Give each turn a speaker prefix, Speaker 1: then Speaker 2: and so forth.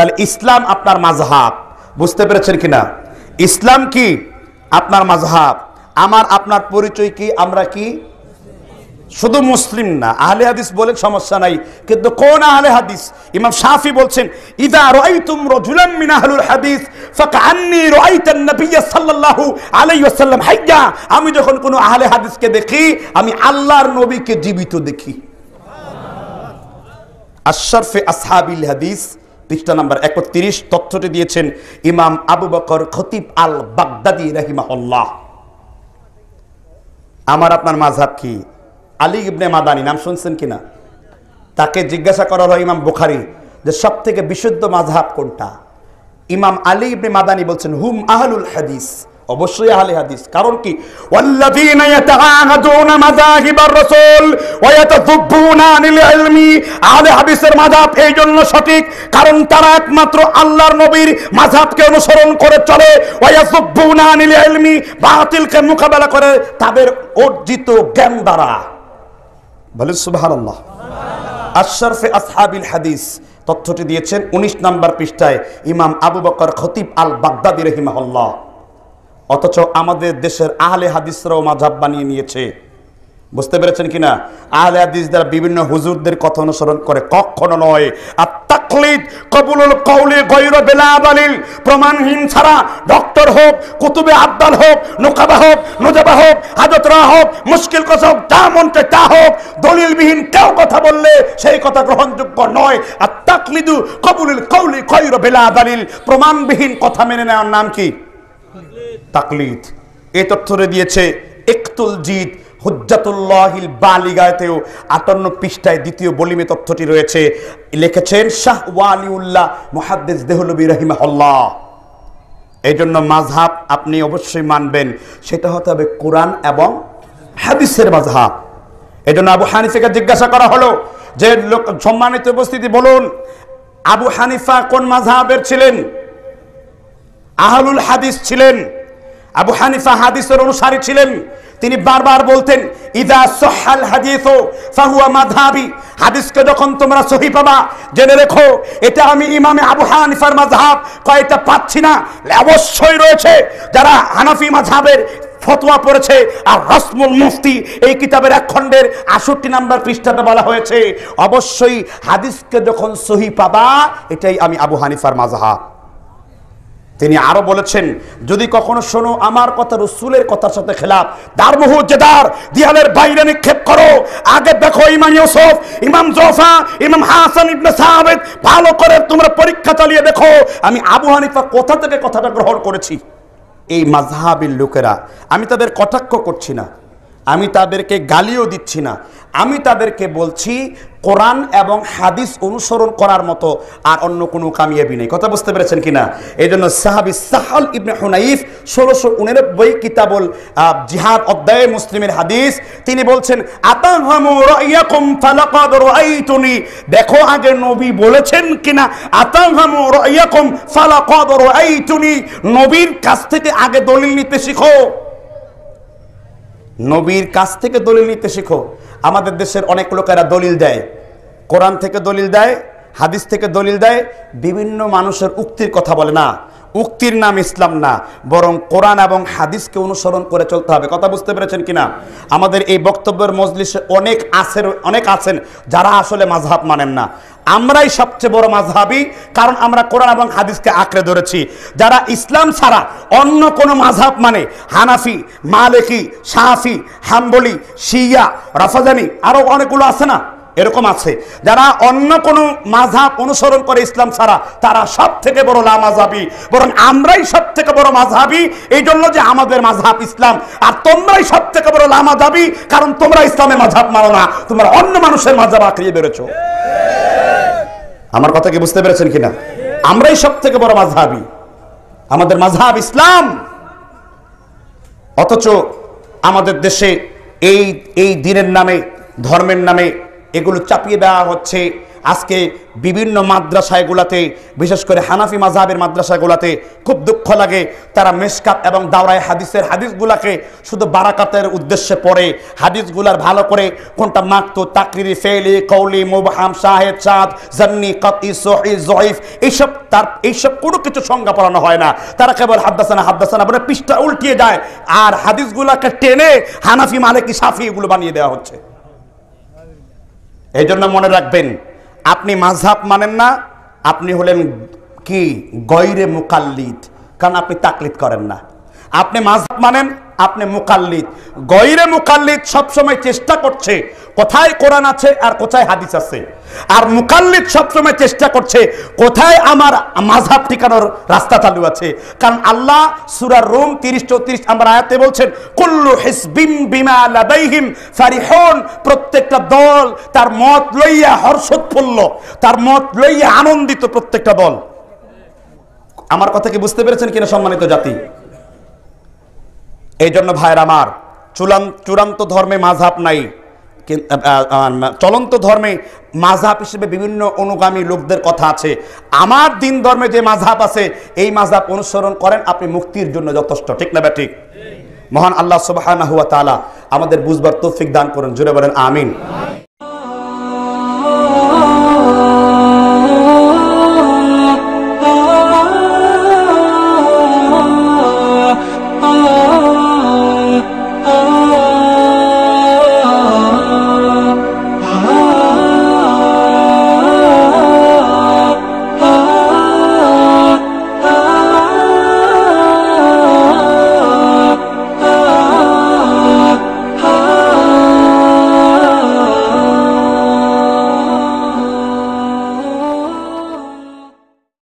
Speaker 1: তাহলে ইসলাম আপনার মাঝহাব বুঝতে পেরেছেন কিনা ইসলাম কি আপনার মাঝহাব আমার আপনার পরিচয় কি আমরা কি শুধু মুসলিম না আহলে হাদিস বলেন সমস্যা নাই কিন্তু কোন আহলে হাদিস ইমাম সাফি বলছেন ইদা রাআইতুম রাজুলান মিন আহলুল হাদিস ফাকান্নি রাআইতান নবিয় সাল্লাল্লাহু আলাইহি ওয়াসাল্লাম হাইয়া আমি যখন কোনো আহলে হাদিসকে দেখি আমি আল্লাহর নবীকে জীবিত দেখি আশরফে আসহাবিল হাদিস পৃষ্ঠা নাম্বার একত্রিশ তথ্যটি দিয়েছেন ইমাম আবু বকর খতিব আল বাগদাদি রাহিমাহল্লাহ আমার আপনার মাঝাব কি আলী ইবনে মাদানি নাম শুনছেন কিনা তাকে জিজ্ঞাসা করা হয় ইমাম বুখারি যে সব থেকে বিশুদ্ধ মাঝহাব কোনটা ইমাম আলী ইবনে মাদানি বলছেন হুম আহলুল হাদিস অবশ্যই আহলে হাদিস কারণ কি আহলে হাদিসের মাযহাব এই জন্য সঠিক কারণ তারা একমাত্র আল্লাহর নবীর মাযহাবকে অনুসরণ করে চলে বাতিলকে মোকাবেলা করে তাদের অর্জিত জ্ঞান দ্বারা বলে সুবহানাল্লাহ আশরাফে আসহাবিল হাদিস তথ্যটি দিয়েছেন ১৯ নম্বর পৃষ্ঠায় ইমাম আবু বকর খতিব আল বাগদাদি রহিমাহুল্লাহ অথচ আমাদের দেশের আহলে হাদিসরাও মাঝাব বানিয়ে নিয়েছে বুঝতে পেরেছেন কিনা আহলে হাদিস দ্বারা বিভিন্ন হুজুরদের কথা অনুসরণ করে কখনো নয় আর তাকলিদ কবুলুল কৌলে গৈর বেলাবালিল প্রমাণহীন ছাড়া ডক্টর হোক কুতুবে আব্দাল হোক নোকাবা হোক নোজাবা হোক হাজতরা হোক মুশকিল কষ হোক যা মনটা তা হোক দলিলবিহীন কেউ কথা বললে সেই কথা গ্রহণযোগ্য নয় আর তাকলিদু কবুলুল কৌলি গৈর বেলাবালিল প্রমাণবিহীন কথা মেনে নেওয়ার নাম কি তাকলিদ এ তথ্যরে দিয়েছে একতুল জিত হুজ্জাতুল্লাহিল বালিগায়তেও আটান্ন পৃষ্ঠায় দ্বিতীয় বলিমে তথ্যটি রয়েছে লিখেছেন শাহ ওয়ালিউল্লাহ মহাদ্দেজ দেহলবী রহিমাহল্লাহ এই জন্য মাঝহাব আপনি অবশ্যই মানবেন সেটা হতে হবে কোরআন এবং হাদিসের মাঝহাব এই জন্য আবু হানিফাকে জিজ্ঞাসা করা হলো যে লোক সম্মানিত উপস্থিতি বলুন আবু হানিফা কোন মাঝহাবের ছিলেন আহলুল হাদিস ছিলেন আবু হানিফা হাদিসের অনুসারী ছিলেন তিনি বারবার বলতেন ইদা সহাল হাদিস ফাহুয়া মাধাবি হাদিসকে যখন তোমরা সহি পাবা জেনে রেখো এটা আমি ইমামে আবু হানিফার মাঝহাব কয়েকটা পাচ্ছি না অবশ্যই রয়েছে যারা হানাফি মাঝহাবের ফতোয়া পড়েছে আর রসমুল মুফতি এই কিতাবের এক খণ্ডের আষট্টি নাম্বার পৃষ্ঠাতে বলা হয়েছে অবশ্যই হাদিসকে যখন সহি পাবা এটাই আমি আবু হানিফার মাঝহাব তিনি আরো বলেছেন যদি কখনো শোনো আমার কথা রসুলের কথার সাথে খেলাপ দার জেদার দিয়ালের বাইরে নিক্ষেপ করো আগে দেখো ইমাম ইউসুফ ইমাম জোফা ইমাম হাসান ইবনে সাহাবেদ ভালো করে তোমরা পরীক্ষা চালিয়ে দেখো আমি আবু হানিফা কোথা থেকে কথাটা গ্রহণ করেছি এই মাঝহাবির লোকেরা আমি তাদের কটাক্ষ করছি না আমি তাদেরকে গালিও দিচ্ছি না আমি তাদেরকে বলছি কোরআন এবং হাদিস অনুসরণ করার মতো আর অন্য কোনো কামিয়াবি নেই কথা বুঝতে পেরেছেন কিনা এই জন্য সাহাবি সাহাল ইবনে হুনাইফ ষোলোশো উনানব্বই কিতাবল জিহাদ অধ্যায় মুসলিমের হাদিস তিনি বলছেন দেখো আগে নবী বলেছেন কিনা আতাহামু নবীর কাছ থেকে আগে দলিল নিতে শিখো নবীর কাছ থেকে দলিল নিতে শিখো আমাদের দেশের অনেক লোকেরা দলিল দেয় কোরআন থেকে দলিল দেয় হাদিস থেকে দলিল দেয় বিভিন্ন মানুষের উক্তির কথা বলে না উক্তির নাম ইসলাম না বরং কোরআন এবং হাদিসকে অনুসরণ করে চলতে হবে কথা বুঝতে পেরেছেন কিনা আমাদের এই বক্তব্যের মজলিসে অনেক আছে অনেক আছেন যারা আসলে মাঝহাব মানেন না আমরাই সবচেয়ে বড় মাঝহাবি কারণ আমরা কোরআন এবং হাদিসকে আঁকড়ে ধরেছি যারা ইসলাম ছাড়া অন্য কোনো মাঝহাব মানে হানাফি মালেকি সাহাফি হাম্বলি শিয়া রাফাজানি আরও অনেকগুলো আছে না এরকম আছে যারা অন্য কোনো মাঝাব অনুসরণ করে ইসলাম ছাড়া তারা সব থেকে বড় লামাজাবি বরং আমরাই সব থেকে বড় মাঝাবি এই জন্য যে আমাদের মাঝাব ইসলাম আর তোমরাই সব থেকে বড় লামাজাবি কারণ তোমরা ইসলামের মাঝাব মানো না তোমরা অন্য মানুষের মাঝাব আঁকড়িয়ে বেড়েছো আমার কথা কি বুঝতে পেরেছেন কিনা আমরাই সব থেকে বড় মাঝাবি আমাদের মাঝহাব ইসলাম অথচ আমাদের দেশে এই এই দিনের নামে ধর্মের নামে এগুলো চাপিয়ে দেওয়া হচ্ছে আজকে বিভিন্ন মাদ্রাসায়গুলাতে বিশেষ করে হানাফি মাজাবের মাদ্রাসাগুলাতে খুব দুঃখ লাগে তারা মেশকাপ এবং দাওরায় হাদিসের হাদিসগুলাকে শুধু বারাকাতের উদ্দেশ্যে পড়ে হাদিসগুলার ভালো করে কোনটা মাকত তাকরিরি ফেলি কৌলি মুবহাম শাহেদ চাঁদ জন্নি কতি সহি জয়ীফ এইসব তার এইসব কোনো কিছু সংজ্ঞা পড়ানো হয় না তারা কেবল হাদ্দাসানা হাদ্দাসানা বলে পৃষ্ঠা উল্টিয়ে যায় আর হাদিসগুলাকে টেনে হানাফি মালেকি সাফি এগুলো বানিয়ে দেওয়া হচ্ছে এই জন্য মনে রাখবেন আপনি মাঝহাব মানেন না আপনি হলেন কি গৈরে মুকাল্লিদ কারণ আপনি তাকলিদ করেন না আপনি মাঝহাব মানেন আপনি মুকাল্লিদ গৈরে মুকাল্লিদ সবসময় চেষ্টা করছে কোথায় কোরআন আছে আর কোথায় হাদিস আছে আর মুকাল্লিদ সবসময় চেষ্টা করছে কোথায় আমার মাঝহাব ঠিকানোর রাস্তা চালু আছে কারণ আল্লাহ সুরার রোম তিরিশ চৌত্রিশ আমার আয়াতে বলছেন কুল্লু হিসবিম বিমা লাদাইহিম ফারিহন প্রত্যেকটা দল তার মত লইয়া হর্ষোৎফুল্ল তার মত লইয়া আনন্দিত প্রত্যেকটা দল আমার কথা কি বুঝতে পেরেছেন কিনা সম্মানিত জাতি এই জন্য ভাইয়ের আমার চূড়ান্ত ধর্মে মাঝহাব নাই চলন্ত ধর্মে মাঝহাব হিসেবে বিভিন্ন অনুগামী লোকদের কথা আছে আমার দিন ধর্মে যে মাঝহাব আছে এই মাঝহাব অনুসরণ করেন আপনি মুক্তির জন্য যথেষ্ট ঠিক না ঠিক মহান আল্লাহ সুবাহ আমাদের বুঝবার তৌফিক দান করেন জুড়ে বলেন আমিন